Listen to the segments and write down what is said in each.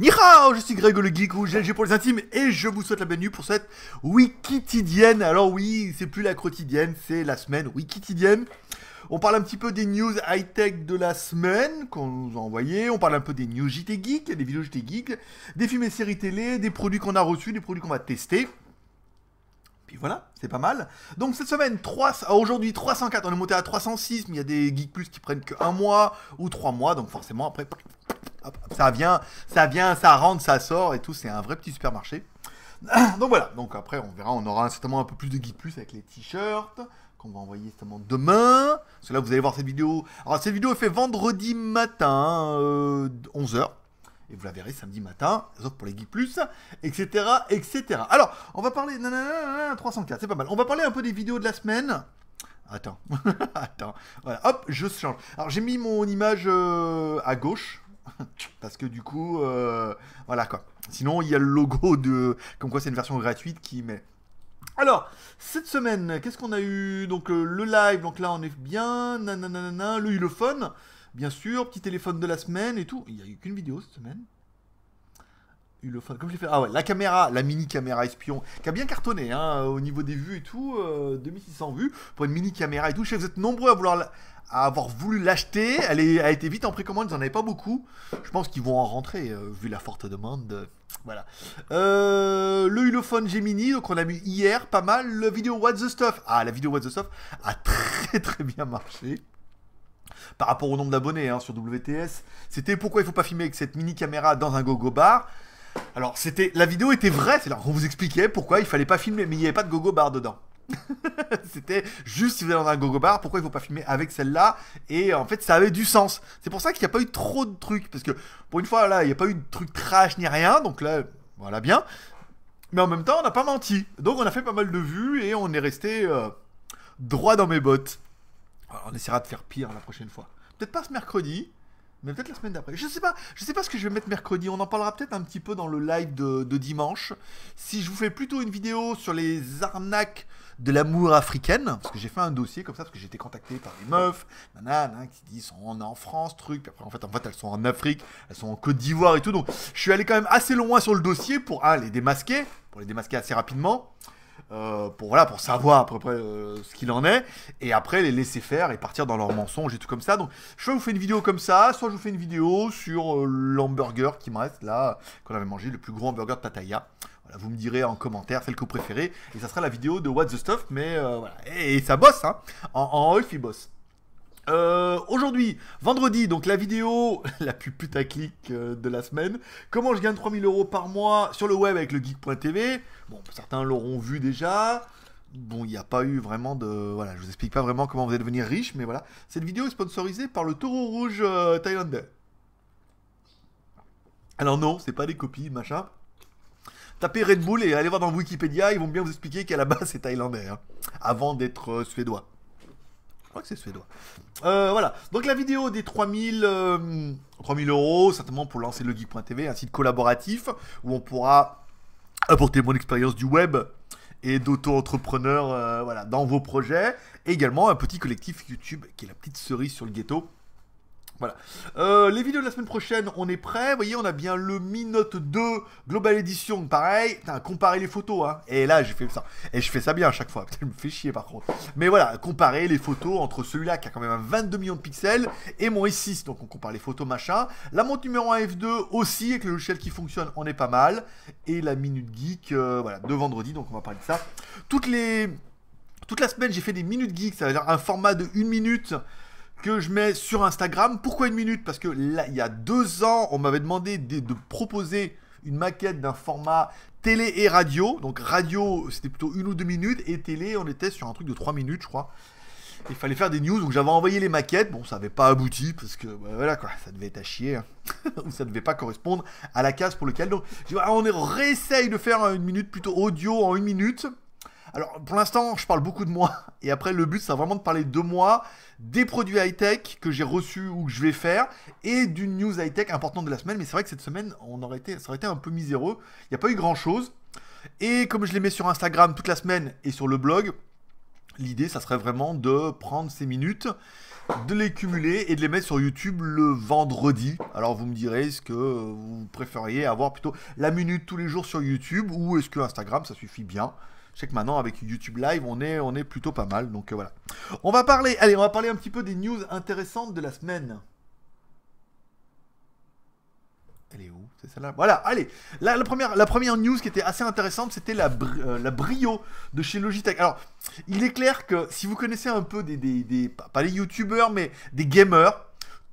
Nihao, je suis Greg le Geek ou GLG pour les intimes et je vous souhaite la bienvenue pour cette Wikitidienne. Alors oui, c'est plus la quotidienne, c'est la semaine Wikitidienne. On parle un petit peu des news high-tech de la semaine qu'on nous a envoyées. On parle un peu des news JT Geek, des vidéos JT Geek, des films et séries télé, des produits qu'on a reçus, des produits qu'on va tester voilà, c'est pas mal. Donc cette semaine, ah, aujourd'hui 304, on est monté à 306, mais il y a des Geek Plus qui prennent que mois ou trois mois, donc forcément après, ça vient, ça vient, ça rentre, ça sort et tout, c'est un vrai petit supermarché. Donc voilà, donc après on verra, on aura certainement un peu plus de Geek Plus avec les t-shirts qu'on va envoyer demain. Parce là vous allez voir cette vidéo. Alors cette vidéo est fait vendredi matin, 11h. Euh, et vous la verrez samedi matin, sauf pour les Geek Plus, etc., etc. Alors, on va parler... Nanana, 304, c'est pas mal. On va parler un peu des vidéos de la semaine. Attends, attends. hop, je change. Alors, j'ai mis mon image euh, à gauche, parce que du coup, euh, voilà quoi. Sinon, il y a le logo de... Comme quoi, c'est une version gratuite qui met... Alors, cette semaine, qu'est-ce qu'on a eu Donc, euh, le live, donc là, on est bien, nanana, le, le Bien sûr, petit téléphone de la semaine et tout. Il n'y a eu qu'une vidéo cette semaine. Comme je fait. Ah ouais, la caméra, la mini caméra espion, qui a bien cartonné hein, au niveau des vues et tout. 2600 euh, vues pour une mini caméra et tout. Je vous êtes nombreux à vouloir à avoir voulu l'acheter. Elle a été vite en précommande, ils n'en avaient pas beaucoup. Je pense qu'ils vont en rentrer, euh, vu la forte demande. voilà. Euh, le Hulophone Gemini, donc on a mis hier, pas mal. Le vidéo What the Stuff. Ah, la vidéo What the Stuff a très très bien marché par rapport au nombre d'abonnés hein, sur WTS. C'était pourquoi il ne faut pas filmer avec cette mini caméra dans un gogo bar. Alors, c'était la vidéo était vraie, c'est là qu'on vous expliquait pourquoi il fallait pas filmer, mais il n'y avait pas de gogo bar dedans. c'était juste si vous allez dans un gogo bar, pourquoi il ne faut pas filmer avec celle-là Et en fait, ça avait du sens. C'est pour ça qu'il n'y a pas eu trop de trucs parce que pour une fois là, il n'y a pas eu de trucs trash ni rien, donc là, voilà bien. Mais en même temps, on n'a pas menti, donc on a fait pas mal de vues et on est resté euh, droit dans mes bottes on essaiera de faire pire la prochaine fois. Peut-être pas ce mercredi, mais peut-être la semaine d'après. Je sais pas, je sais pas ce que je vais mettre mercredi. On en parlera peut-être un petit peu dans le live de, dimanche. Si je vous fais plutôt une vidéo sur les arnaques de l'amour africaine, parce que j'ai fait un dossier comme ça, parce que j'ai été contacté par des meufs, qui disent on est en France, truc, après en fait, en fait elles sont en Afrique, elles sont en Côte d'Ivoire et tout, donc je suis allé quand même assez loin sur le dossier pour aller ah, les démasquer, pour les démasquer assez rapidement. Euh, pour, voilà, pour savoir à peu près euh, ce qu'il en est, et après les laisser faire et partir dans leurs mensonges et tout comme ça. Donc, soit je vous fais une vidéo comme ça, soit je vous fais une vidéo sur euh, l'hamburger qui me reste là, qu'on avait mangé, le plus gros hamburger de Pattaya Voilà, vous me direz en commentaire celle que vous préférez, et ça sera la vidéo de What the Stuff, mais voilà. Et, ça bosse, hein. En, en off, il bosse. Euh, aujourd'hui, vendredi, donc la vidéo la plus putaclic euh, de la semaine. Comment je gagne 3000 euros par mois sur le web avec le geek.tv. Bon, certains l'auront vu déjà. Bon, il n'y a pas eu vraiment de. Voilà, je vous explique pas vraiment comment vous allez devenir riche, mais voilà. Cette vidéo est sponsorisée par le taureau rouge euh, thaïlandais. Alors, non, c'est pas des copies, machin. Tapez Red Bull et allez voir dans Wikipédia, ils vont bien vous expliquer qu'à la base c'est thaïlandais, hein, avant d'être suédois crois que c'est suédois. Euh, voilà, donc la vidéo des 3000, euh, euros, certainement pour lancer le geek.tv, un site collaboratif où on pourra apporter mon expérience du web et d'auto-entrepreneur euh, voilà, dans vos projets. Et également un petit collectif YouTube qui est la petite cerise sur le ghetto voilà. Euh, les vidéos de la semaine prochaine, on est prêt. Vous voyez, on a bien le Mi Note 2 Global Edition, pareil. comparer les photos, hein. Et là, j'ai fait ça. Et je fais ça bien à chaque fois. Putain, je me fais chier par contre. Mais voilà, comparer les photos entre celui-là qui a quand même un 22 millions de pixels et mon s 6 Donc on compare les photos, machin. La montre numéro 1 F2 aussi, avec le logiciel qui fonctionne, on est pas mal. Et la Minute Geek, euh, voilà, de vendredi, donc on va parler de ça. Toutes les. Toute la semaine, j'ai fait des minutes Geek ça veut dire un format de 1 minute que je mets sur Instagram. Pourquoi une minute Parce que là, il y a deux ans, on m'avait demandé de, proposer une maquette d'un format télé et radio. Donc radio, c'était plutôt une ou deux minutes, et télé, on était sur un truc de trois minutes, je crois. Il fallait faire des news, donc j'avais envoyé les maquettes. Bon, ça n'avait pas abouti parce que voilà quoi, ça devait être à chier, hein. ou ça devait pas correspondre à la case pour laquelle Donc, ah, on réessaye de faire une minute plutôt audio en une minute. Alors pour l'instant, je parle beaucoup de moi. Et après, le but, c'est vraiment de parler de moi, des produits high-tech que j'ai reçus ou que je vais faire, et d'une news high-tech importante de la semaine. Mais c'est vrai que cette semaine, on aurait été, ça aurait été un peu miséreux. Il n'y a pas eu grand-chose. Et comme je les mets sur Instagram toute la semaine et sur le blog, l'idée, ça serait vraiment de prendre ces minutes, de les cumuler et de les mettre sur YouTube le vendredi. Alors vous me direz, ce que vous préfériez avoir plutôt la minute tous les jours sur YouTube ou est-ce que Instagram, ça suffit bien je sais que maintenant avec YouTube Live, on est, on est plutôt pas mal. Donc euh, voilà. On va parler, allez, on va parler un petit peu des news intéressantes de la semaine. Elle est où C'est celle-là Voilà, allez la, première, la première news qui était assez intéressante, c'était la, euh, la brio de chez Logitech. Alors, il est clair que si vous connaissez un peu des... des, des pas les youtubeurs, mais des gamers,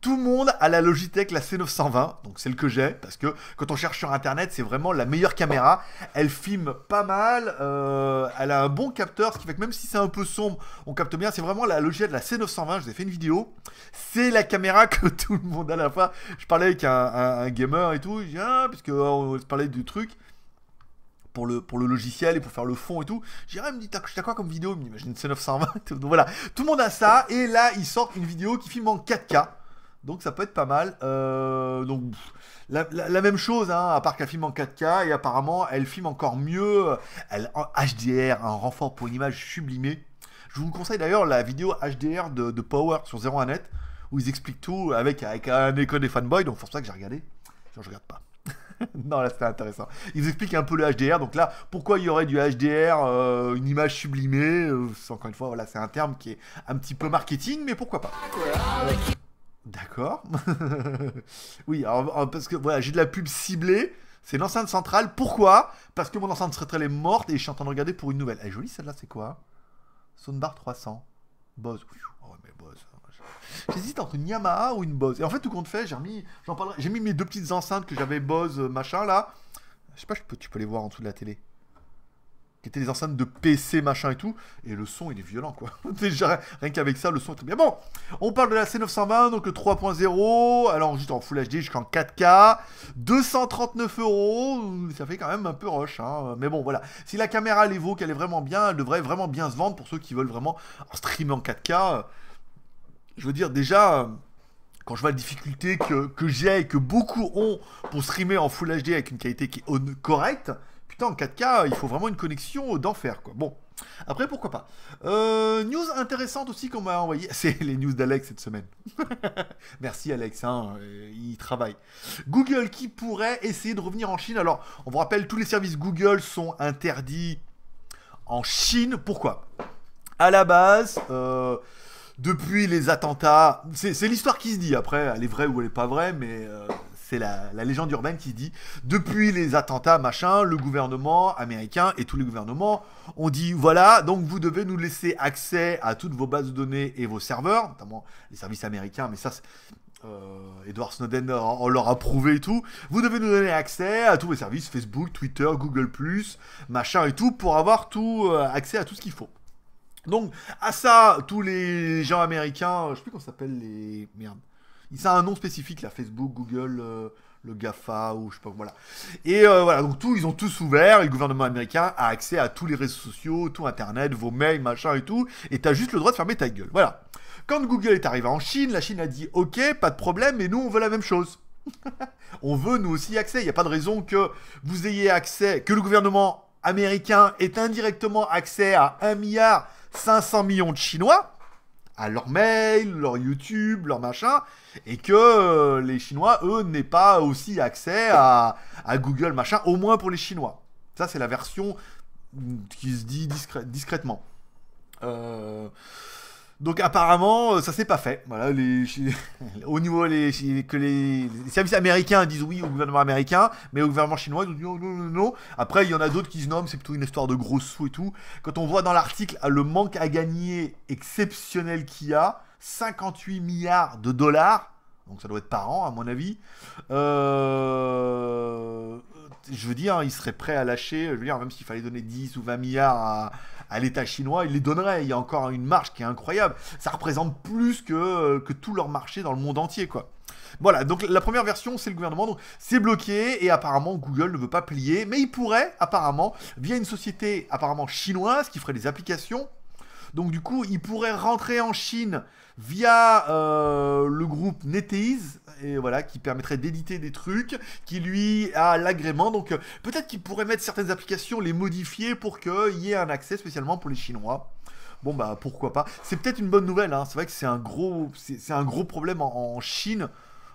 tout le monde a la Logitech, la C920, donc celle que j'ai, parce que quand on cherche sur internet, c'est vraiment la meilleure caméra. Elle filme pas mal, euh, elle a un bon capteur, ce qui fait que même si c'est un peu sombre, on capte bien. C'est vraiment la Logitech, la C920, je vous ai fait une vidéo. C'est la caméra que tout le monde a à la fois. Je parlais avec un, gamer et tout, je ah, parce oh, on, se parlait du truc pour le, pour le logiciel et pour faire le fond et tout. J'irai ah, me dit t'as quoi comme vidéo Il me dit, une C920. Donc voilà, tout le monde a ça. Et là, il sort une vidéo qui filme en 4K. Donc ça peut être pas mal. Euh, donc la, même chose, hein, à part qu'elle filme en 4K et apparemment elle filme encore mieux. Elle en HDR, un renfort pour une image sublimée. Je vous conseille d'ailleurs la vidéo HDR de, Power sur 01net où ils expliquent tout avec, avec un écho des fanboys. Donc c'est pour ça que j'ai regardé. je regarde pas. non, là c'était intéressant. Ils expliquent un peu le HDR. Donc là, pourquoi il y aurait du HDR, euh, une image sublimée euh, Encore une fois, voilà, c'est un terme qui est un petit peu marketing, mais pourquoi pas. D'accord. oui, parce que voilà, j'ai de la pub ciblée. C'est l'enceinte centrale. Pourquoi Parce que mon enceinte centrale est morte et je suis en train de regarder pour une nouvelle. Elle est jolie celle-là, c'est quoi Soundbar 300. Bose. Oh, hein, J'hésite entre une Yamaha ou une Bose. Et en fait, tout compte fait, j'ai mis, j'en parlerai, j'ai mis mes deux petites enceintes que j'avais Bose, machin là. Je sais pas, tu peux les voir en dessous de la télé qui étaient des enceintes de PC, machin et tout. Et le son, il est violent, quoi. Déjà, rien qu'avec ça, le son est très bien. Bon, on parle de la C920, donc le 3.0. Alors, juste en Full HD jusqu'en 4K. 239 euros. Ça fait quand même un peu rush, hein. Mais bon, voilà. Si la caméra, elle vaut qu'elle est vraiment bien, elle devrait vraiment bien se vendre pour ceux qui veulent vraiment streamer en 4K. Je veux dire, déjà quand je vois la difficulté que, que j'ai et que beaucoup ont pour streamer en Full HD avec une qualité qui est correcte, en 4K, il faut vraiment une connexion d'enfer, quoi. Bon, après, pourquoi pas. Euh, news intéressante aussi qu'on m'a envoyé, c'est les news d'Alex cette semaine. Merci Alex, hein, euh, il travaille. Google qui pourrait essayer de revenir en Chine. Alors, on vous rappelle, tous les services Google sont interdits en Chine. Pourquoi À la base... Euh, depuis les attentats, c'est l'histoire qui se dit après, elle est vraie ou elle n'est pas vraie, mais c'est la, légende urbaine qui dit depuis les attentats, machin, le gouvernement américain et tous les gouvernements ont dit voilà, donc vous devez nous laisser accès à toutes vos bases de données et vos serveurs, notamment les services américains, mais ça, euh, Edward Snowden leur a prouvé et tout. Vous devez nous donner accès à tous les services Facebook, Twitter, Google, machin et tout, pour avoir tout euh, accès à tout ce qu'il faut. Donc, à ça, tous les gens américains, je sais plus comment s'appelle les. Merde. Ils ont un nom spécifique, la Facebook, Google, euh, le GAFA, ou je sais pas, voilà. Et euh, voilà, donc tout, ils ont tous ouvert, le gouvernement américain a accès à tous les réseaux sociaux, tout Internet, vos mails, machin et tout, et t'as juste le droit de fermer ta gueule, voilà. Quand Google est arrivé en Chine, la Chine a dit, ok, pas de problème, mais nous, on veut la même chose. on veut, nous aussi, accès. Il n'y a pas de raison que vous ayez accès, que le gouvernement américain ait indirectement accès à 1 milliard 500 millions de Chinois, leur mail, leur YouTube, leur machin, et que euh, les Chinois, eux, n'aient pas aussi accès à, Google, machin, au moins pour les Chinois. Ça, c'est la version mm, qui se dit discrètement. Euh... Donc apparemment, euh, ça s'est pas fait. Voilà, les, au niveau les, que les, services américains disent oui au gouvernement américain, mais au gouvernement chinois ils disent non, non, non, Après, il y en a d'autres qui se nomment, c'est plutôt une histoire de gros sous et tout. Quand on voit dans l'article euh, le manque à gagner exceptionnel qu'il y a, 58 milliards de dollars, donc ça doit être par an à mon avis. Euh, je veux dire, il serait prêt à lâcher, je dire, même s'il fallait donner 10 ou 20 milliards à, à l'État chinois, il les donnerait. Il y a encore une marge qui est incroyable. Ça représente plus que, euh, que tout leur marché dans le monde entier, quoi. Voilà, donc la première version, c'est le gouvernement. Donc c'est bloqué et apparemment Google ne veut pas plier, mais il pourrait apparemment, via une société apparemment chinoise qui ferait des applications, donc du coup, il pourrait rentrer en Chine via euh, le groupe NetEase, et voilà, qui permettrait d'éditer des trucs, qui lui a l'agrément. Donc euh, peut-être qu'il pourrait mettre certaines applications, les modifier pour qu'il y ait un accès spécialement pour les Chinois. Bon bah pourquoi pas. C'est peut-être une bonne nouvelle, hein. c'est vrai que c'est un gros, problème en Chine.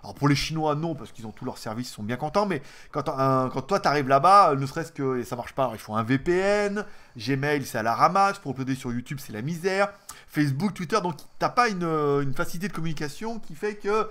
Alors pour les Chinois, non, parce qu'ils ont tous leurs services, ils sont bien contents, mais quand, quand toi t'arrives là-bas, ne serait-ce que ça marche pas, il faut un VPN, Gmail c'est à la ramasse, pour uploader sur YouTube c'est la misère, Facebook, Twitter, donc t'as pas une, facilité de communication qui fait que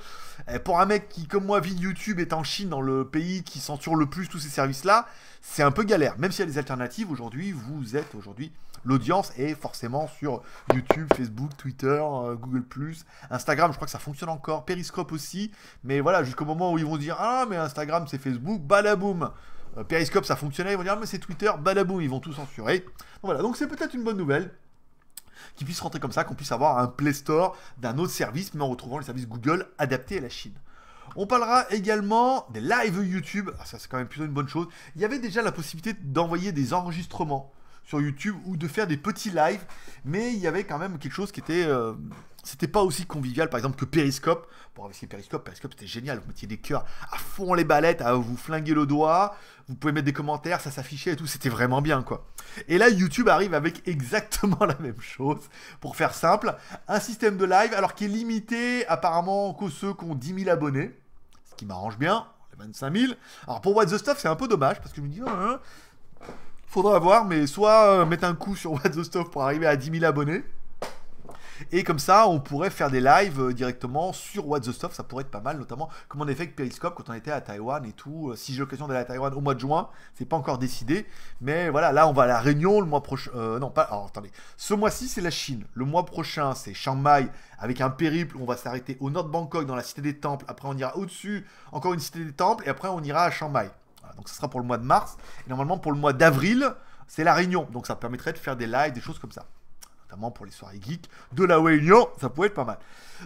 eh, pour un mec qui, comme moi, vit YouTube, est en Chine, dans le pays qui censure le plus tous ces services-là, c'est un peu galère. Même s'il y a des alternatives, aujourd'hui, vous êtes aujourd'hui l'audience est forcément sur YouTube, Facebook, Twitter, euh, Google ⁇ Instagram, je crois que ça fonctionne encore, Periscope aussi, mais voilà, jusqu'au moment où ils vont dire, ah mais Instagram c'est Facebook, balaboum euh, Periscope ça fonctionnait, ils vont dire, ah, mais c'est Twitter, balaboum, ils vont tout censurer. Donc, voilà, donc c'est peut-être une bonne nouvelle qui puisse rentrer comme ça, qu'on puisse avoir un Play Store d'un autre service, mais en retrouvant les services Google adaptés à la Chine. On parlera également des live YouTube, ah, ça c'est quand même plutôt une bonne chose. Il y avait déjà la possibilité d'envoyer des enregistrements sur YouTube ou de faire des petits lives, mais il y avait quand même quelque chose qui était. Euh, c'était pas aussi convivial, par exemple, que Periscope. Bon, avec Periscope, Periscope c'était génial. Vous mettiez des cœurs à fond les balettes, à vous flinguer le doigt, vous pouvez mettre des commentaires, ça s'affichait et tout. C'était vraiment bien, quoi. Et là, YouTube arrive avec exactement la même chose, pour faire simple. Un système de live, alors qui est limité apparemment qu'aux ceux qui ont 10 000 abonnés, ce qui m'arrange bien, les 25 000. Alors pour What the Stuff, c'est un peu dommage, parce que je me dis, hein, hein. Faudra voir, mais soit euh, mettre un coup sur What the Stuff pour arriver à 10 000 abonnés. Et comme ça, on pourrait faire des lives euh, directement sur What the Stuff, ça pourrait être pas mal, notamment comme on a fait avec Periscope quand on était à Taïwan et tout. Euh, si j'ai l'occasion d'aller à Taïwan au mois de juin, c'est pas encore décidé, mais voilà, là on va à la Réunion le mois prochain. non, pas. Alors attendez, ce mois-ci c'est la Chine, le mois prochain c'est Chiang Mai avec un périple. On va s'arrêter au nord de Bangkok dans la cité des temples, après on ira au-dessus, encore une cité des temples, et après on ira à Chiang Mai donc ce sera pour le mois de mars. Et normalement pour le mois d'avril, c'est la réunion. Donc ça permettrait de faire des lives, des choses comme ça. Notamment pour les soirées geeks de la réunion, ça pourrait être pas mal.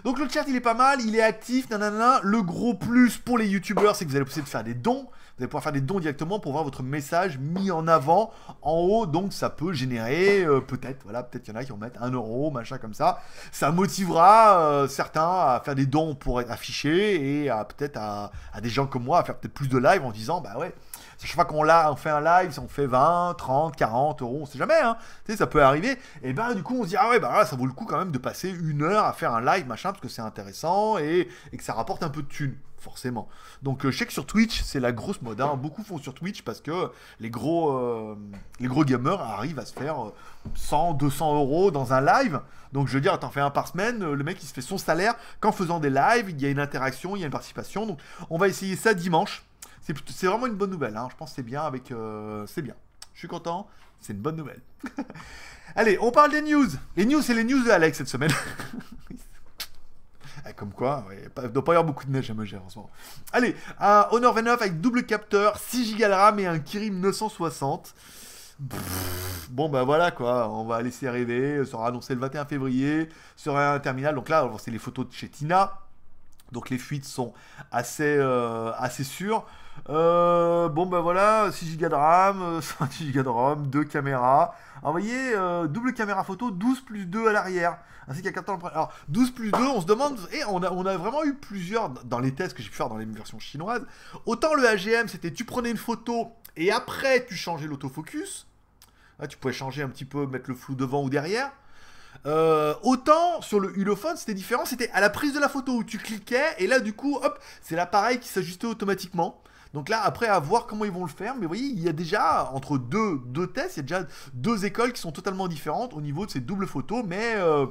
Donc le chat il est pas mal, il est actif, nanana. Le gros plus pour les youtubeurs c'est que vous allez pouvoir de faire des dons. Vous allez pouvoir faire des dons directement pour voir votre message mis en avant en haut. Donc ça peut générer euh, peut-être, voilà, peut-être qu'il y en a qui vont mettre un euro, machin comme ça. Ça motivera euh, certains à faire des dons pour être affichés et à peut-être à, à des gens comme moi à faire peut-être plus de live en disant bah ouais chaque fois qu'on fait un live, on fait 20, 30, 40 euros, on sait jamais, hein. tu sais, ça peut arriver. Et ben du coup, on se dit, ah ouais, bah ça vaut le coup quand même de passer une heure à faire un live, machin, parce que c'est intéressant et, que ça rapporte un peu de thunes forcément. Donc euh, je sais que sur Twitch, c'est la grosse mode. Hein. Beaucoup font sur Twitch parce que les gros, euh, les gros gamers arrivent à se faire 100, euh, 200 euros dans un live. Donc je veux dire, t'en fais un par semaine, le mec il se fait son salaire qu'en faisant des lives, il y a une interaction, il y a une participation. Donc on va essayer ça dimanche. C'est vraiment une bonne nouvelle. Hein. Je pense c'est bien avec. Euh, c'est bien. Je suis content. C'est une bonne nouvelle. Allez, on parle des news. Les news, c'est les news de Alex cette semaine. Eh, comme quoi, il ne doit pas y avoir beaucoup de neige à Meugère en ce moment. Allez, un Honor 29 9 avec double capteur, 6 Go de RAM et un Kirim 960. bon bah voilà quoi, on va laisser arriver. sera annoncé le 21 février, sera un terminal, donc là c'est les photos de chez Tina, donc les fuites sont assez, euh, assez sûres. Euh, bon ben voilà, 6 Go de RAM, 5 euh, Go de ROM, 2 caméras. Alors vous voyez, double caméra photo, 12 plus 2 à l'arrière. Ainsi qu'à 14 Alors 12 plus 2, on se demande, et on a, on a vraiment eu plusieurs dans les tests que j'ai pu faire dans les versions chinoises. Autant le AGM, c'était tu prenais une photo et après tu changeais l'autofocus. tu pouvais changer un petit peu, mettre le flou devant ou derrière. Euh, autant sur le Ulophone c'était différent, c'était à la prise de la photo où tu cliquais, et là, du coup, hop, c'est l'appareil qui s'ajustait automatiquement. Donc là, après, à voir comment ils vont le faire. Mais vous voyez, il y a déjà, entre deux, deux tests, il y a déjà deux écoles qui sont totalement différentes au niveau de ces doubles photos. Mais euh,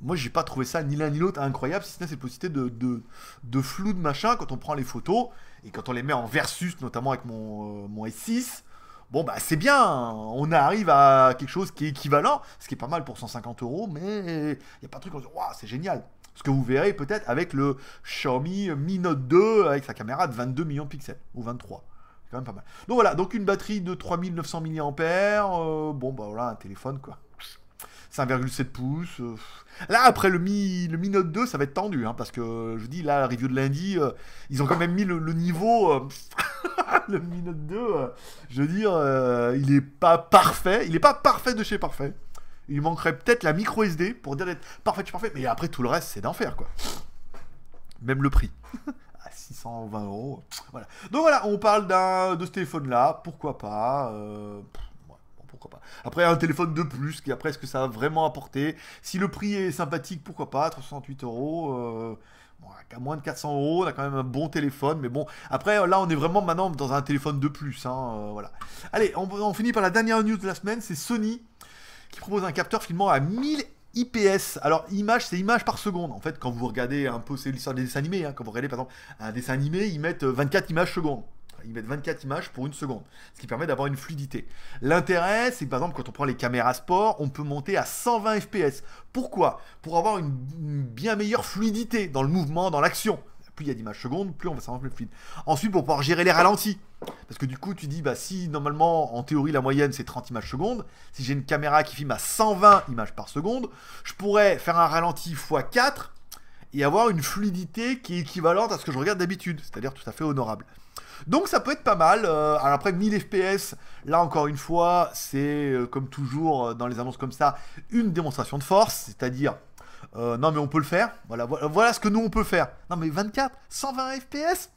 moi, j'ai pas trouvé ça ni l'un ni l'autre incroyable, si ce n'est cette possibilité de, de, flou de machin quand on prend les photos et quand on les met en versus, notamment avec mon, euh, mon S6. Bon, bah c'est bien, hein. on arrive à quelque chose qui est équivalent, ce qui est pas mal pour 150 euros, mais il n'y a pas de truc en disant c'est génial. Ce que vous verrez peut-être avec le Xiaomi Mi Note 2 avec sa caméra de 22 millions de pixels, ou 23. C'est quand même pas mal. Donc voilà, donc une batterie de 3900 mAh, euh, bon, bah voilà, un téléphone quoi. 5,7 pouces. Euh, là, après le Mi, le Note 2, ça va être tendu, hein, parce que euh, je dis, là, la review de lundi, euh, ils ont quand même mis le, niveau. le Mi Note 2, je veux dire, il n'est pas parfait. Il n'est pas parfait de chez parfait. Il manquerait peut-être la micro SD pour dire d'être parfait de chez parfait, mais après tout le reste, c'est d'enfer, quoi. Même le prix. à 620 ah, euros. Voilà. Donc voilà, on parle d'un de ce téléphone-là, pourquoi pas. Après, un téléphone de plus, qui après, est-ce que ça a vraiment apporté Si le prix est sympathique, pourquoi pas 368 euros. Euh, à moins de 400 euros, on a quand même un bon téléphone, mais bon, après là on est vraiment maintenant dans un téléphone de plus, hein, euh, voilà. Allez, on, finit par la dernière news de la semaine, c'est Sony qui propose un capteur filmant à 1000 IPS. Alors image, c'est image par seconde. En fait, quand vous regardez un peu, c'est l'histoire des dessins animés, hein. quand vous regardez par exemple un dessin animé, ils mettent 24 euh, images secondes ils mettent 24 images pour une seconde, ce qui permet d'avoir une fluidité. L'intérêt, c'est que par exemple, quand on prend les caméras sport, on peut monter à 120 FPS. Pourquoi Pour avoir une, bien meilleure fluidité dans le mouvement, dans l'action plus il y a d'images secondes, plus on va savoir plus fluide. Ensuite, pour pouvoir gérer les ralentis. Parce que du coup, tu dis, bah si normalement, en théorie, la moyenne c'est 30 images secondes, si j'ai une caméra qui filme à 120 images par seconde, je pourrais faire un ralenti x4 et avoir une fluidité qui est équivalente à ce que je regarde d'habitude, c'est-à-dire tout à fait honorable. Donc ça peut être pas mal. Euh, alors après 1000 FPS, là encore une fois, c'est euh, comme toujours euh, dans les annonces comme ça, une démonstration de force, c'est-à-dire non mais on peut le faire. Voilà, ce que nous on peut faire. Non mais 24, 120 FPS,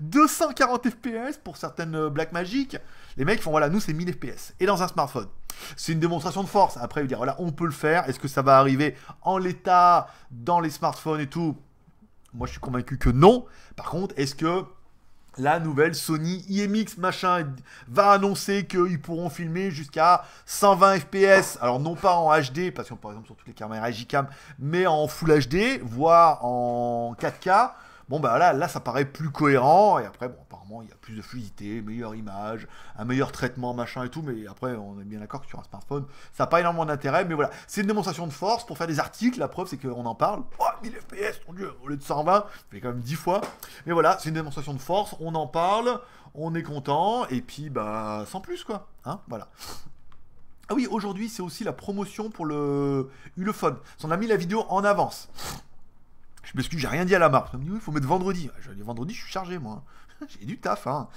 240 FPS pour certaines black magic Les mecs font voilà, nous c'est 1000 FPS et dans un smartphone. C'est une démonstration de force. Après, dire voilà, on peut le faire. Est-ce que ça va arriver en l'état dans les smartphones et tout Moi, je suis convaincu que non. Par contre, est-ce que la nouvelle Sony IMX e machin va annoncer qu'ils pourront filmer jusqu'à 120 fps. Alors non pas en HD, parce que par exemple sur toutes les caméras JCam, mais en Full HD, voire en 4K. Bon, bah là, là, ça paraît plus cohérent. Et après, bon, apparemment, il y a plus de fluidité, meilleure image, un meilleur traitement, machin et tout. Mais après, on est bien d'accord que sur un smartphone, ça n'a pas énormément d'intérêt. Mais voilà, c'est une démonstration de force pour faire des articles. La preuve, c'est qu'on en parle. Oh, 1000 FPS, mon dieu, au lieu de 120, fait quand même 10 fois. Mais voilà, c'est une démonstration de force. On en parle, on est content. Et puis, bah, sans plus, quoi. Hein, voilà. Ah oui, aujourd'hui, c'est aussi la promotion pour le Ulefone. On a mis la vidéo en avance. Je m'excuse, j'ai rien dit à la marque. me dit, il faut mettre vendredi. Ah, je dis, vendredi, je suis chargé, moi. J'ai du taf, hein.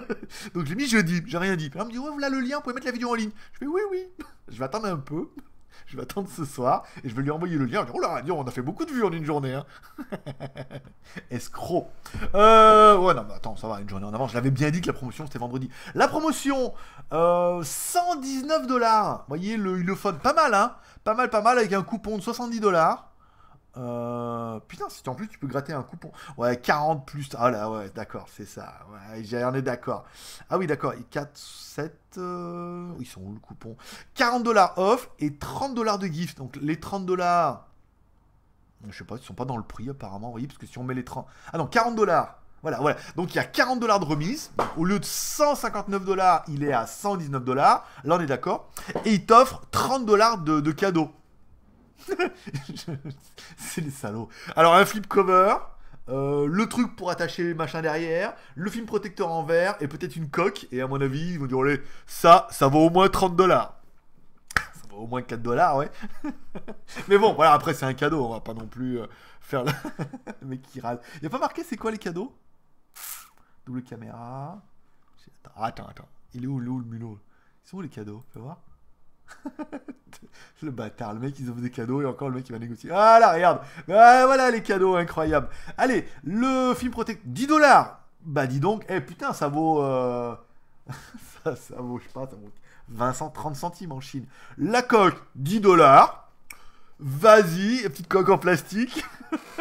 Donc j'ai mis jeudi, j'ai rien dit. Elle me dit, ouais, voilà le lien, vous pouvez mettre la vidéo en ligne. Je fais, oui, oui. Je vais attendre un peu. Je vais attendre ce soir et je vais lui envoyer le lien. Je dis, oh là, on a fait beaucoup de vues en une journée. Hein. Escroc. Euh, ouais, non, mais attends, ça va, une journée en avant. Je l'avais bien dit que la promotion, c'était vendredi. La promotion, 119 euh, dollars. Voyez, le, il le phone Pas mal, hein. Pas mal, pas mal, avec un coupon de 70 dollars. Euh, putain, si en plus tu peux gratter un coupon. Ouais, 40 plus. Ah là, ouais, d'accord, c'est ça. Ouais, j'en ai d'accord. Ah oui, d'accord. 4, 7. Euh, ils sont où le coupon 40 dollars off et 30 dollars de gift. Donc les 30 dollars. Je sais pas, ils sont pas dans le prix apparemment, Oui, parce que si on met les 30. Ah non, 40 dollars. Voilà, voilà. Donc il y a 40 dollars de remise. au lieu de 159 dollars, il est à 119 dollars. Là, on est d'accord. Et il t'offre 30 dollars de, de cadeau. c'est les salauds. Alors, un flip cover. Euh, le truc pour attacher les machins derrière, le film protecteur en verre et peut-être une coque. Et à mon avis, ils vont dire ça, ça vaut au moins 30 dollars. ça vaut au moins 4 dollars, ouais. Mais bon, voilà, après, c'est un cadeau. On va pas non plus euh, faire le mec qui râle. Il a pas marqué c'est quoi les cadeaux Double caméra. Attends, attends, Il est où, le mulot Ils sont où les cadeaux voir. le bâtard, le mec, ils ont des cadeaux et encore le mec, il va négocier. Ah là, regarde Voilà les cadeaux, incroyables Allez, le film protect 10 dollars Bah dis donc, eh putain, ça vaut... Euh, ça, vaut, je sais pas, ça vaut 20, 30 centimes en Chine. La coque, 10 dollars. Vas-y, petite coque en plastique.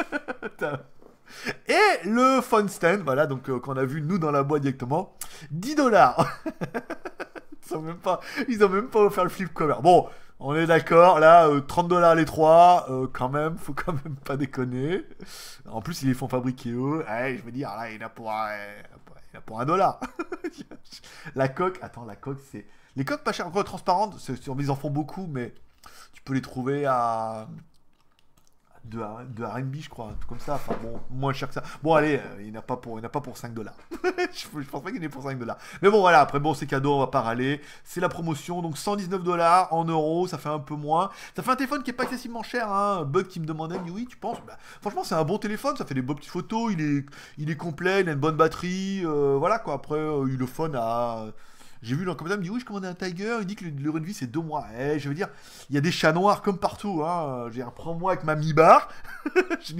Et le phone stand, voilà, donc euh, qu'on a vu nous dans la boîte directement, 10 dollars. Ils ont même pas, ils même pas offert le flip cover. Bon, on est d'accord, là, 30 euh, dollars les trois, euh, quand même, faut quand même pas déconner. En plus, ils les font fabriquer eux. je me dis, là, il a pour un, il pour un dollar. la coque, attends, la coque, c'est. Les coques pas chères, encore transparentes, ils en font beaucoup, mais tu peux les trouver à de, RB, je crois, tout comme ça. Enfin bon, moins cher que ça. Bon, allez, euh, il n'a pas pour, il n'a pas pour 5 dollars. je, pense pas qu'il est pour 5 dollars. Mais bon, voilà. Après, bon, c'est cadeau, on va pas râler. C'est la promotion, donc 119 dollars en euros, ça fait un peu moins. Ça fait un téléphone qui est pas excessivement cher. un hein. Bug qui me demandait, oui, tu penses bah, Franchement, c'est un bon téléphone. Ça fait des beaux petites photos. Il est, il est complet. Il a une bonne batterie. Euh, voilà quoi. Après, euh, il le phone à j'ai vu dans le commentaire, il me dit Oui, je commandais un Tiger. Il dit que le durée de vie, c'est deux mois. Eh, je veux dire, il y a des chats noirs comme partout. Hein. Je veux prends-moi avec ma mi-bar. je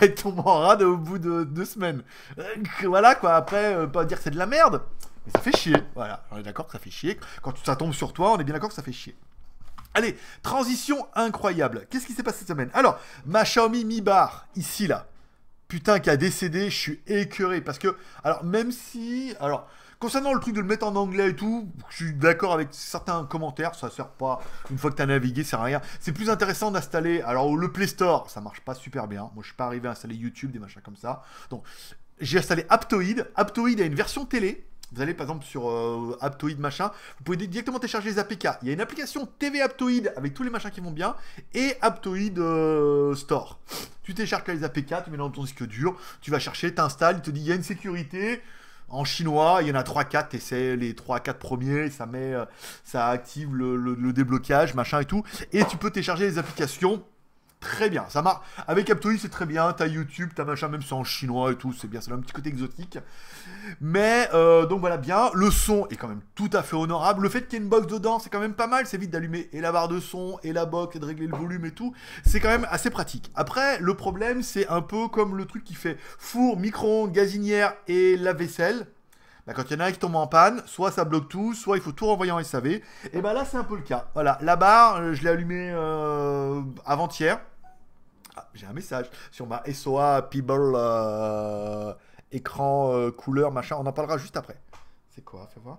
elle tombe en rade au bout de deux semaines. Euh, voilà, quoi. Après, euh, pas dire que c'est de la merde. Mais ça fait chier. Voilà, on est d'accord que ça fait chier. Quand ça tombe sur toi, on est bien d'accord que ça fait chier. Allez, transition incroyable. Qu'est-ce qui s'est passé cette semaine Alors, ma Xiaomi Mi Bar, ici là, putain, qui a décédé, je suis écœuré. Parce que, alors, même si. Alors, Concernant le truc de le mettre en anglais et tout, je suis d'accord avec certains commentaires, ça sert pas. Une fois que tu as navigué, ça sert à rien. C'est plus intéressant d'installer. Alors, le Play Store, ça marche pas super bien. Moi, je suis pas arrivé à installer YouTube, des machins comme ça. Donc, j'ai installé Aptoid. Aptoid a une version télé. Vous allez par exemple sur euh, Aptoid machin, vous pouvez directement télécharger les APK. Il y a une application TV Aptoid avec tous les machins qui vont bien et Aptoid euh, Store. Tu télécharges les APK, tu mets dans ton disque dur, tu vas chercher, t'installes, il te dit il y a une sécurité, en chinois, il y en a 3-4, et c'est les 3-4 premiers, ça met, euh, ça active le, le, machin et tout. Et tu peux télécharger les applications très bien. Ça marche. Avec Aptoi, c'est très bien. T'as YouTube, t'as machin, même c'est en chinois et tout, c'est bien. Ça a un petit côté exotique. Mais euh, donc voilà, bien. Le son est quand même tout à fait honorable. Le fait qu'il y ait une box dedans, c'est quand même pas mal. C'est vite d'allumer et la barre de son et la box et de régler le volume et tout. C'est quand même assez pratique. Après, le problème, c'est un peu comme le truc qui fait four, micro-ondes, gazinière et la vaisselle. Bah, quand il y en a qui tombe en panne, soit ça bloque tout, soit il faut tout renvoyer en SAV. Et ben là, c'est un peu le cas. Voilà, la barre, euh, je l'ai allumée euh, avant-hier. Ah, j'ai un message sur ma SOA People euh, écran couleur machin. On en parlera juste après. C'est quoi Fais voir.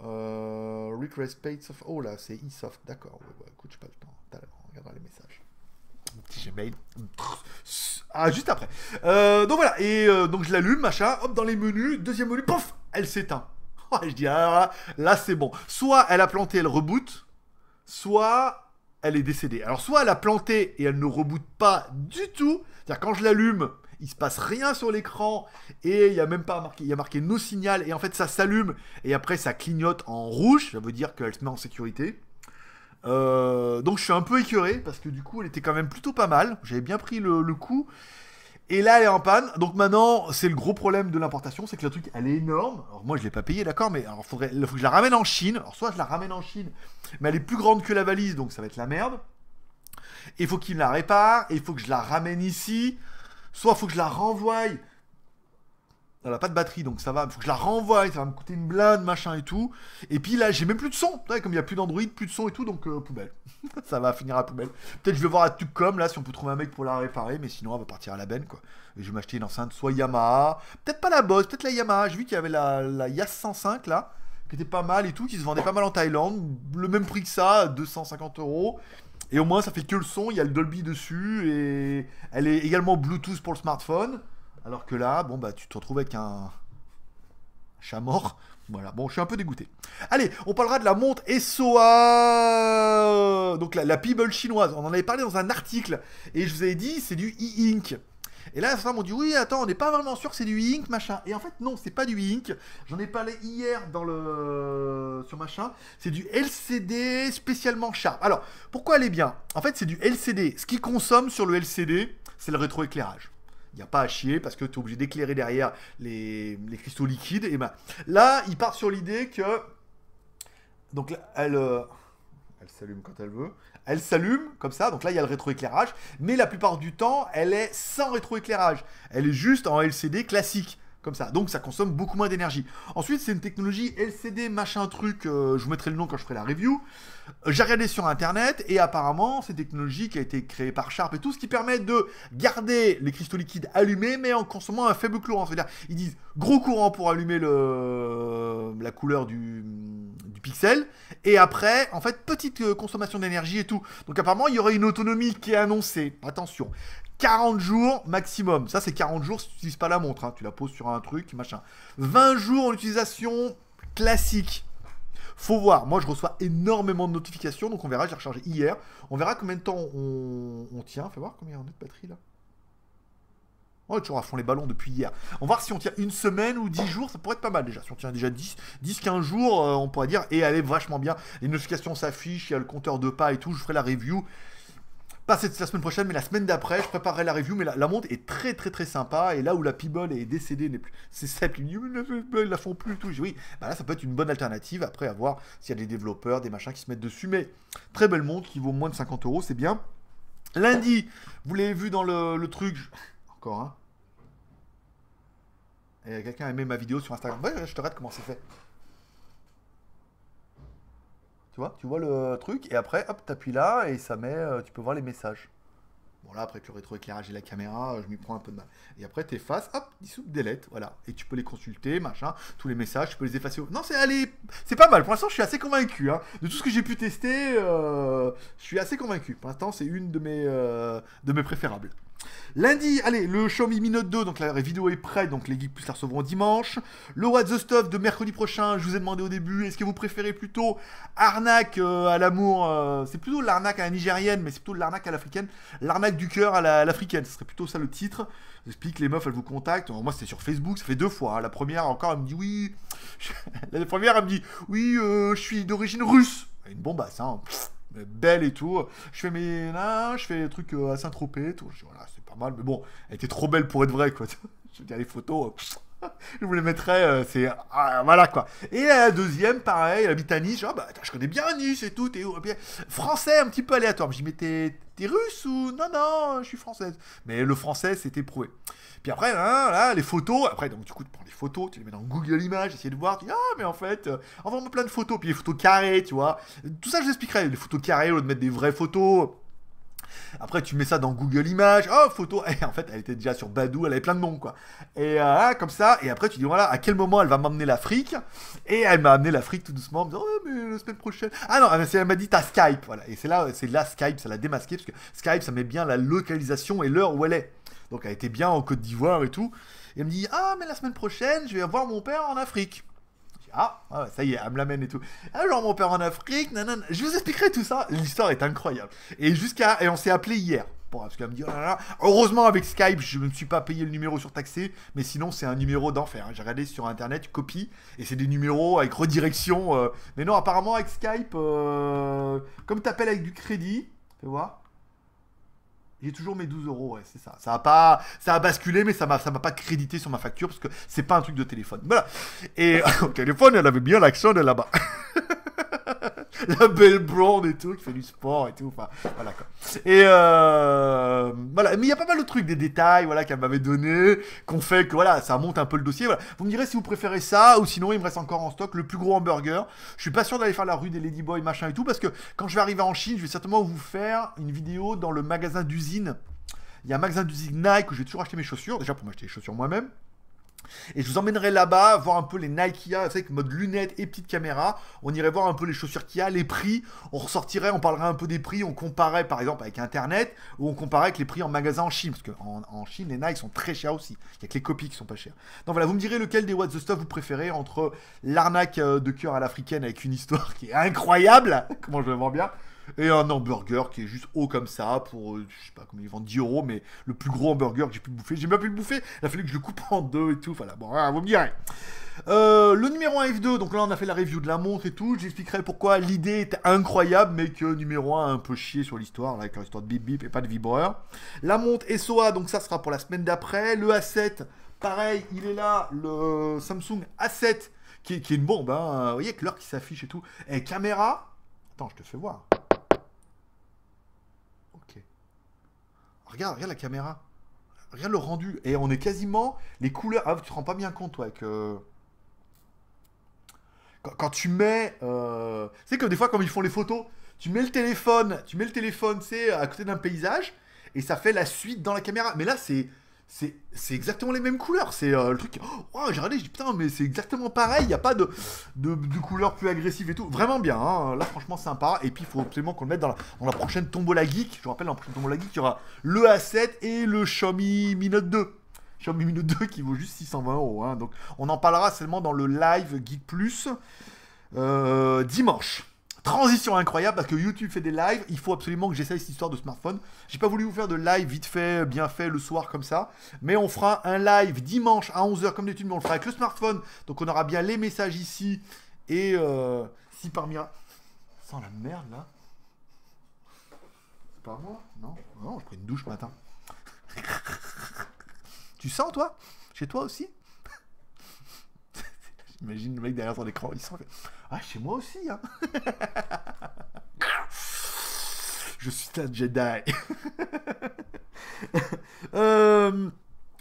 request paid of... Oh là, c'est eSoft. D'accord. Ouais, écoute, pas le temps. On regardera les messages petit Ah, juste après. Euh, donc voilà, et euh, donc je l'allume, machin, hop, dans les menus, deuxième menu, pof, elle s'éteint. je dis, ah, là c'est bon. Soit elle a planté, elle reboot, soit elle est décédée. Alors soit elle a planté et elle ne reboot pas du tout. C'est-à-dire quand je l'allume, il se passe rien sur l'écran et il y a même pas marqué, il y a marqué no signal et en fait ça s'allume et après ça clignote en rouge, ça veut dire qu'elle se met en sécurité. Euh, donc je suis un peu écœuré parce que du coup elle était quand même plutôt pas mal. J'avais bien pris le, coup. Et là elle est en panne. Donc maintenant c'est le gros problème de l'importation, c'est que le truc elle est énorme. Alors moi je l'ai pas payé d'accord, mais alors faut que je la ramène en Chine. Alors soit je la ramène en Chine, mais elle est plus grande que la valise, donc ça va être la merde. Il faut qu'il me la répare, et il faut que je la ramène ici. Soit il faut que je la renvoie elle a pas de batterie, donc ça va, Il faut que je la renvoie, ça va me coûter une blinde, machin et tout. Et puis là, j'ai même plus de son, comme il n'y a plus d'Android, plus de son et tout, donc euh, poubelle. ça va finir à poubelle. Peut-être je vais voir à Tubecom, là, si on peut trouver un mec pour la réparer, mais sinon, elle va partir à la benne, quoi. je vais m'acheter une enceinte, soit Yamaha, peut-être pas la Boss, peut-être la Yamaha. J'ai vu qu'il y avait la, la Yas 105, là, qui était pas mal et tout, qui se vendait pas mal en Thaïlande, le même prix que ça, 250 euros. Et au moins, ça fait que le son, il y a le Dolby dessus, et elle est également Bluetooth pour le smartphone. Alors que là, bon, bah, tu te retrouves avec un chat mort. Voilà, bon, je suis un peu dégoûté. Allez, on parlera de la montre SOA, donc la, chinoise. On en avait parlé dans un article, et je vous avais dit, c'est du e-ink. Et là, certains m'ont dit, oui, attends, on n'est pas vraiment sûr que c'est du e-ink, machin. Et en fait, non, c'est pas du e-ink. J'en ai parlé hier dans le... sur machin. C'est du LCD spécialement sharp. Alors, pourquoi elle est bien En fait, c'est du LCD. Ce qui consomme sur le LCD, c'est le rétroéclairage il n'y a pas à chier parce que tu es obligé d'éclairer derrière les, cristaux liquides. Et ben, là, il part sur l'idée que. Donc elle. Euh, elle s'allume quand elle veut. Elle s'allume comme ça, donc là il y a le rétroéclairage, mais la plupart du temps elle est sans rétroéclairage. Elle est juste en LCD classique. Comme ça. Donc ça consomme beaucoup moins d'énergie. Ensuite, c'est une technologie LCD machin truc. Euh, je vous mettrai le nom quand je ferai la review. Euh, j'ai regardé sur internet et apparemment, c'est une technologie qui a été créée par Sharp et tout, ce qui permet de garder les cristaux liquides allumés mais en consommant un faible courant. C'est-à-dire, ils disent gros courant pour allumer la couleur du, du pixel et après, en fait, petite euh, consommation d'énergie et tout. Donc apparemment, il y aurait une autonomie qui est annoncée. Attention, 40 jours maximum. Ça, c'est 40 jours si tu n'utilises pas la montre. Hein. Tu la poses sur un truc, machin. 20 jours en utilisation classique. Faut voir. Moi, je reçois énormément de notifications. Donc, on verra. J'ai rechargé hier. On verra combien de temps on, tient. Fais voir combien on a de batterie là. On est toujours à fond les ballons depuis hier. On va voir si on tient une semaine ou 10 jours, ça pourrait être pas mal déjà. Si on tient déjà 10, 10 15 jours, euh, on pourrait dire, et eh, elle est vachement bien. Les notifications s'affichent, il y a le compteur de pas et tout, je ferai la review pas cette, la semaine prochaine, mais la semaine d'après, je préparerai la review. Mais la, montre est très très très sympa. Et là où la Peeble est décédée, n'est plus, c'est ça qui me dit, ils la font plus, tout. Je oui, bah là, ça peut être une bonne alternative. Après, à voir s'il y a des développeurs, des machins qui se mettent dessus. Mais très belle montre qui vaut moins de 50 euros, c'est bien. Lundi, vous l'avez vu dans le, truc. Encore, hein. Et quelqu'un a aimé ma vidéo sur Instagram. Ouais, je te rate comment c'est fait. Tu vois, tu vois le truc, et après, hop, t'appuies là, et ça met, euh, tu peux voir les messages. Bon, là, après tu le rétroéclairage et la caméra, euh, je m'y prends un peu de mal. Et après, t'effaces, hop, des lettres voilà. Et tu peux les consulter, machin, tous les messages, tu peux les effacer. Non, c'est allez, c'est pas mal. Pour l'instant, je suis assez convaincu. Hein. De tout ce que j'ai pu tester, euh, je suis assez convaincu. Pour l'instant, c'est une de mes, de mes préférables. Lundi, allez, le Xiaomi Mi Note 2, donc la vidéo est prête, donc les geeks plus la recevront dimanche. Le what's the Stuff de mercredi prochain, je vous ai demandé au début, est-ce que vous préférez plutôt arnaque euh, à l'amour euh, C'est plutôt l'arnaque à la nigérienne, mais c'est plutôt l'arnaque à l'africaine, l'arnaque du cœur à l'africaine, ce serait plutôt ça le titre. J'explique, les meufs, elles vous contactent. Moi, c'est sur Facebook, ça fait deux fois. Hein. La première, encore, elle me dit oui. la première, elle me dit oui, euh, je suis d'origine russe. Une bombasse, hein. belle et tout. Je fais mes. Là, je fais des trucs à Saint-Tropez, tout mais bon, elle était trop belle pour être vraie, quoi. Je veux dire, les photos, euh, je vous les mettrais, euh, c'est. Ah, voilà, quoi. Et la deuxième, pareil, elle habite à Nice. bah, attends, je connais bien Nice et tout, t'es où Français, un petit peu aléatoire. Je dis, mais t'es russe ou. Non, non, je suis française. Mais le français, c'était prouvé. Puis après, hein, là, les photos. Après, donc, du coup, tu prends les photos, tu les mets dans Google Images, essayer de voir. Tu dis, ah, mais en fait, fait, euh, envoie-moi plein de photos. Puis les photos carrées, tu vois. Tout ça, je Les photos carrées, au lieu de mettre des vraies photos. Après, tu mets ça dans Google Images, oh, photo, en fait, elle était déjà sur Badou, elle avait plein de noms, quoi. Et euh, ah, comme ça, et après, tu dis, voilà, à quel moment elle va m'emmener l'Afrique Et elle m'a amené l'Afrique tout doucement, en me disant, oh, mais la semaine prochaine. Ah non, ah, elle m'a dit, t'as Skype, voilà. Et c'est là, c'est là Skype, ça l'a démasqué, parce que Skype, ça met bien la localisation et l'heure où elle est. Donc, elle était bien en Côte d'Ivoire et tout. Et elle me dit, ah, mais la semaine prochaine, je vais voir mon père en Afrique ah, ah ça y est, elle me l'amène et tout. Alors mon père en Afrique, nanana. Je vous expliquerai tout ça. L'histoire est incroyable. Et jusqu'à, et on s'est appelé hier. Bon, parce qu'elle oh heureusement avec Skype, je ne me suis pas payé le numéro surtaxé, mais sinon c'est un numéro d'enfer. Hein. J'ai regardé sur internet, copie, et c'est des numéros avec redirection. Euh. Mais non, apparemment avec Skype, euh, comme tu appelles avec du crédit, tu vois j'ai toujours mes 12 euros, ouais, c'est ça. Ça a pas, ça a basculé, mais ça m'a, ça m'a pas crédité sur ma facture parce que c'est pas un truc de téléphone. Voilà. Et au téléphone, elle avait bien l'action de là-bas. la belle blonde et tout, qui fait du sport et tout. Enfin, voilà quoi. Et euh, voilà. Mais il y a pas mal de trucs, des détails, voilà, qu'elle m'avait donné, qu'on fait que voilà, ça monte un peu le dossier. Voilà. Vous me direz si vous préférez ça ou sinon il me reste encore en stock le plus gros hamburger. Je suis pas sûr d'aller faire la rue des Ladyboys machin et tout parce que quand je vais arriver en Chine, je vais certainement vous faire une vidéo dans le magasin d'usine. Il y a un magasin d'usine Nike où je vais toujours acheter mes chaussures, déjà pour m'acheter les chaussures moi-même. Et je vous emmènerai là-bas, voir un peu les Nike, avec mode lunettes et petite caméra. On irait voir un peu les chaussures qu'il y a, les prix. On ressortirait, on parlerait un peu des prix. On comparait par exemple avec Internet ou on comparait avec les prix en magasin en Chine. Parce qu'en Chine, les Nike sont très chers aussi. Il n'y a que les copies qui sont pas chères. Donc voilà, vous me direz lequel des What the Stuff vous préférez entre l'arnaque euh, de cœur à l'africaine avec une histoire qui est incroyable, comment je le vends bien, et un hamburger qui est juste haut comme ça pour, euh, je sais pas combien ils vendent, 10 euros, mais le plus gros hamburger que j'ai pu bouffer, j'ai même pas pu le bouffer, il a fallu que je le coupe en deux et tout, enfin bon, hein, vous me direz. Euh, le numéro 1 F2, donc là on a fait la review de la montre et tout, j'expliquerai pourquoi l'idée était incroyable, mais que numéro 1 a un peu chié sur l'histoire, avec l'histoire de bip bip et pas de vibreur. La montre SOA, donc ça sera pour la semaine d'après, le A7, pareil, il est là, le Samsung A7, qui, est une bombe, hein. vous voyez que l'heure qui s'affiche et tout, et caméra, attends je te fais voir, Regarde, regarde la caméra. Regarde le rendu. Et on est quasiment. Les couleurs. Ah, tu te rends pas bien compte, toi, euh, que. Quand, tu mets. Euh, c'est que des fois, quand ils font les photos, tu mets le téléphone, tu mets le téléphone, tu sais, à côté d'un paysage, et ça fait la suite dans la caméra. Mais là, c'est c'est exactement les mêmes couleurs. C'est euh, le truc. Oh, j'ai regardé, j'ai putain, mais c'est exactement pareil. Il n'y a pas de, de, couleurs plus agressives et tout. Vraiment bien. Hein. Là, franchement, sympa. Et puis, il faut absolument qu'on le mette dans la, la, prochaine Tombola Geek. Je vous rappelle, dans la prochaine Tombola Geek, il y aura le A7 et le Xiaomi Mi Note 2. Xiaomi Mi Note 2 qui vaut juste 620 euros. Hein. Donc, on en parlera seulement dans le live Geek Plus euh, dimanche. Transition incroyable parce que YouTube fait des lives. Il faut absolument que j'essaye cette histoire de smartphone. J'ai pas voulu vous faire de live vite fait, bien fait le soir comme ça. Mais on fera un live dimanche à 11h comme d'habitude, mais on le fera avec le smartphone. Donc on aura bien les messages ici. Et euh, si parmi un. Sans la merde là. C'est pas moi Non Non, je prends une douche matin. tu sens toi Chez toi aussi Imagine le mec derrière son écran, il sent Ah, chez moi aussi, hein Je suis un Jedi euh,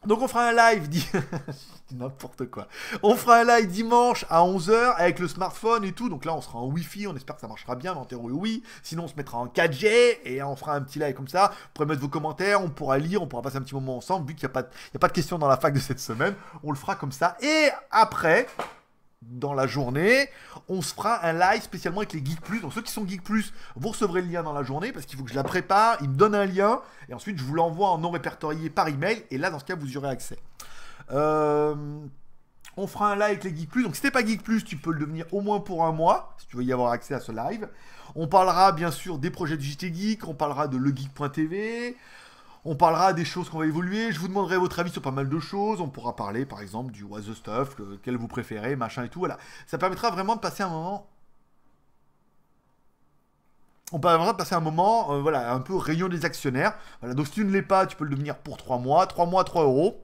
Donc on fera un live, dit... n'importe quoi. On fera un live dimanche à 11h avec le smartphone et tout. Donc là, on sera en Wi-Fi. On espère que ça marchera bien. Mais en théorie, oui. Sinon, on se mettra en 4G et on fera un petit live comme ça. Vous pourrez mettre vos commentaires. On pourra lire. On pourra passer un petit moment ensemble. Vu qu'il n'y a, pas a pas de questions dans la fac de cette semaine, on le fera comme ça. Et après, dans la journée, on se fera un live spécialement avec les Geek Plus. Donc ceux qui sont Geek Plus, vous recevrez le lien dans la journée parce qu'il faut que je la prépare, il me donne un lien et ensuite je vous l'envoie en non répertorié par email et là dans ce cas vous aurez accès. Euh, on fera un live avec les Geek Plus. Donc si t'es pas Geek Plus, tu peux le devenir au moins pour un mois si tu veux y avoir accès à ce live. On parlera bien sûr des projets du JT Geek, on parlera de legeek.tv, on parlera des choses qu'on va évoluer. Je vous demanderai votre avis sur pas mal de choses. On pourra parler, par exemple, du What the Stuff, lequel vous préférez, machin et tout. Voilà. Ça permettra vraiment de passer un moment on permettra de passer un moment, euh, voilà, un peu rayon des actionnaires. donc si tu ne l'es pas, tu peux le devenir pour 3 mois. 3 mois, 3 euros.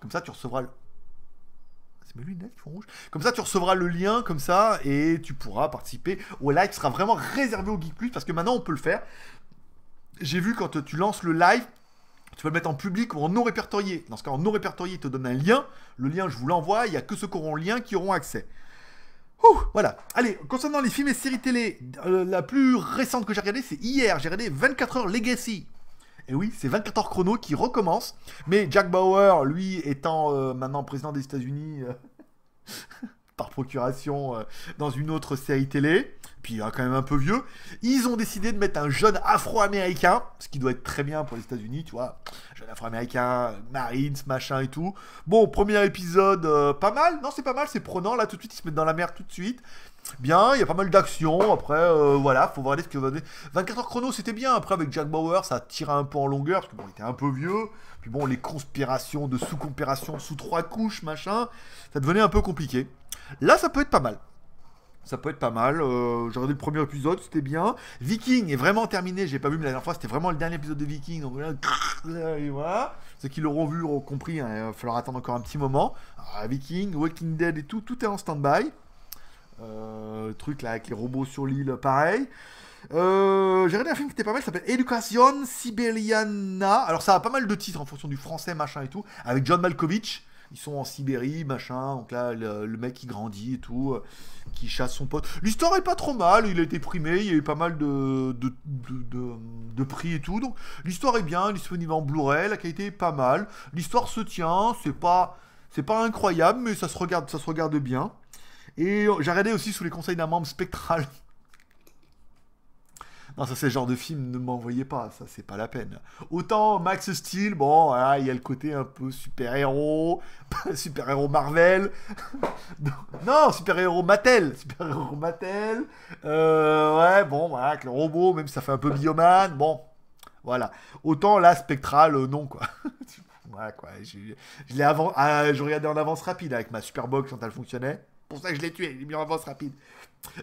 Comme ça, tu recevras le... C'est rouge. Comme ça, tu recevras le lien, comme ça, et tu pourras participer au live sera vraiment réservé au Geek Plus, parce que maintenant, on peut le faire. J'ai vu quand tu lances le live, tu peux le mettre en public ou en non répertorié. Dans ce cas, en non répertorié, il te donne un lien. Le lien, je vous l'envoie. Il n'y a que ceux qui auront le lien qui auront accès. voilà. Allez, concernant les films et séries télé, euh, la plus récente que j'ai regardée, c'est hier. J'ai regardé 24 heures Legacy. Et oui, c'est 24 heures chrono qui recommence. Mais Jack Bauer, lui, étant euh, maintenant président des États-Unis euh, par procuration dans une autre série télé, puis hein, quand même un peu vieux. Ils ont décidé de mettre un jeune afro-américain, ce qui doit être très bien pour les États-Unis, tu vois. Jeune afro-américain, Marines, machin et tout. Bon, premier épisode, euh, pas mal. Non, c'est pas mal, c'est prenant. Là, tout de suite, ils se mettent dans la mer tout de suite. Bien, il y a pas mal d'action. Après, euh, voilà, faut voir ce que 24 heures chrono, c'était bien. Après, avec Jack Bauer, ça tira un peu en longueur parce que bon, il était un peu vieux. Puis bon, les conspirations de sous-conspirations sous trois couches, machin, ça devenait un peu compliqué. Là, ça peut être pas mal ça peut être pas mal. Euh, j'ai regardé le premier épisode, c'était bien. Viking est vraiment terminé, j'ai pas vu, mais la dernière fois c'était vraiment le dernier épisode de Viking. Donc là, voilà. Ceux qui l'auront vu auront compris, hein, il va falloir attendre encore un petit moment. Ah, Viking, Walking Dead et tout, tout est en stand-by. Euh, truc là avec les robots sur l'île, pareil. Euh, j'ai regardé un film qui était pas mal, ça s'appelle Education Sibeliana, Alors ça a pas mal de titres en fonction du français, machin et tout, avec John Malkovich ils sont en Sibérie, machin. Donc là, le, mec qui grandit et tout, euh, qui chasse son pote. L'histoire est pas trop mal, il est déprimé, il y a eu pas mal de, de, prix et tout. Donc l'histoire est bien, disponible en Blu-ray, la qualité est pas mal. L'histoire se tient, c'est pas, c'est pas incroyable, mais ça se regarde, ça se regarde bien. Et euh, j'ai regardé aussi sous les conseils d'un membre spectral non, ça, c'est genre de film, ne m'envoyez pas, ça, c'est pas la peine. Autant Max Steel, bon, il y a le côté un peu super-héros, super-héros Marvel, non, super-héros Mattel, super-héros Mattel, euh, ouais, bon, avec le robot, même si ça fait un peu Bioman, bon, voilà. Autant la Spectral, euh, non, quoi. Ouais, quoi, je, l'ai avant, ah, je regardais en avance rapide avec ma Superbox quand elle fonctionnait, pour ça que je l'ai tué, j'ai mis en avance rapide.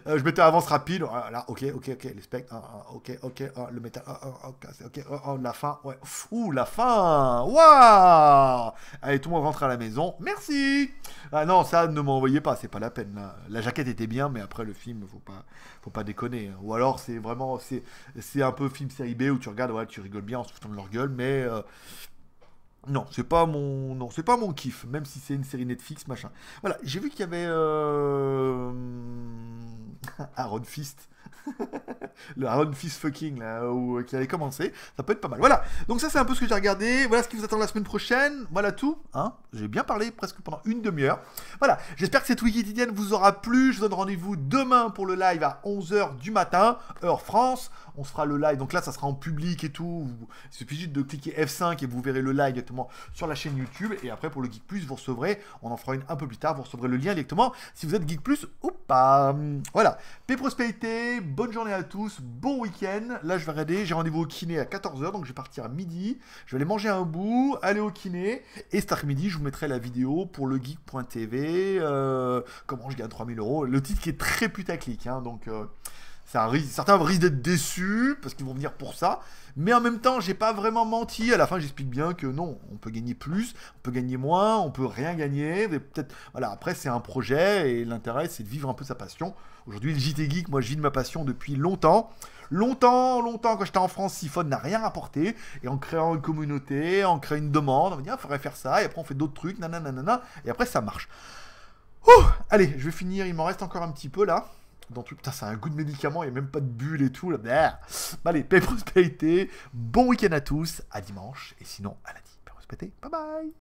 Euh, je mettais avance rapide. voilà, oh là, ok, ok, ok, les specs. ok, ok, le métal. ok, ok, la fin. Ouais. Ouh, la fin. Waouh. Allez, tout le monde rentre à la maison. Merci. Ah non, ça, ne m'envoyez pas. C'est pas la peine. Là. La jaquette était bien, mais après le film, faut pas, faut pas déconner. Hein. Ou alors, c'est vraiment, c'est, un peu film série B où tu regardes, ouais, tu rigoles bien en se foutant de leur gueule, mais euh, non, c'est pas mon, non, c'est pas mon kiff, même si c'est une série Netflix, machin. Voilà, j'ai vu qu'il y avait euh... Aaron Fist, le Aaron Fist fucking là, où, euh, qui avait commencé. Ça peut être pas mal. Voilà. Donc ça, c'est un peu ce que j'ai regardé. Voilà ce qui vous attend la semaine prochaine. Voilà tout. Hein j'ai bien parlé presque pendant une demi-heure. Voilà. J'espère que cette Wikitidienne vous aura plu. Je vous donne rendez-vous demain pour le live à 11h du matin, heure France on se fera le live. Donc là, ça sera en public et tout. Il suffit juste de cliquer F5 et vous verrez le live directement sur la chaîne YouTube. Et après, pour le Geek Plus, vous recevrez, on en fera une un peu plus tard, vous recevrez le lien directement si vous êtes Geek Plus ou pas. Voilà. Paix prospérité, bonne journée à tous, bon week-end. Là, je vais regarder, j'ai rendez-vous au kiné à 14h, donc je vais partir à midi. Je vais aller manger un bout, aller au kiné. Et cet après-midi, je vous mettrai la vidéo pour le geek.tv. Euh, comment je gagne 3000 euros. Le titre qui est très putaclic, hein, donc. Euh, ça certains risquent d'être déçus parce qu'ils vont venir pour ça. Mais en même temps, j'ai pas vraiment menti. À la fin, j'explique bien que non, on peut gagner plus, on peut gagner moins, on peut rien gagner. Peut-être, voilà. Après, c'est un projet et l'intérêt, c'est de vivre un peu sa passion. Aujourd'hui, le JT Geek, moi, je vis de ma passion depuis longtemps. Longtemps, longtemps, quand j'étais en France, Siphon n'a rien rapporté. Et en créant une communauté, en créant une demande, on va dire, il faudrait faire ça. Et après, on fait d'autres trucs, nanana, nanana. Et après, ça marche. oh allez, je vais finir. Il m'en reste encore un petit peu là dans Putain, ça un goût de médicament, il n'y a même pas de bulle et tout. Là. Bah, allez, paix prospérité. Bon week-end à tous. À dimanche. Et sinon, à lundi. Paix prospérité. Bye bye.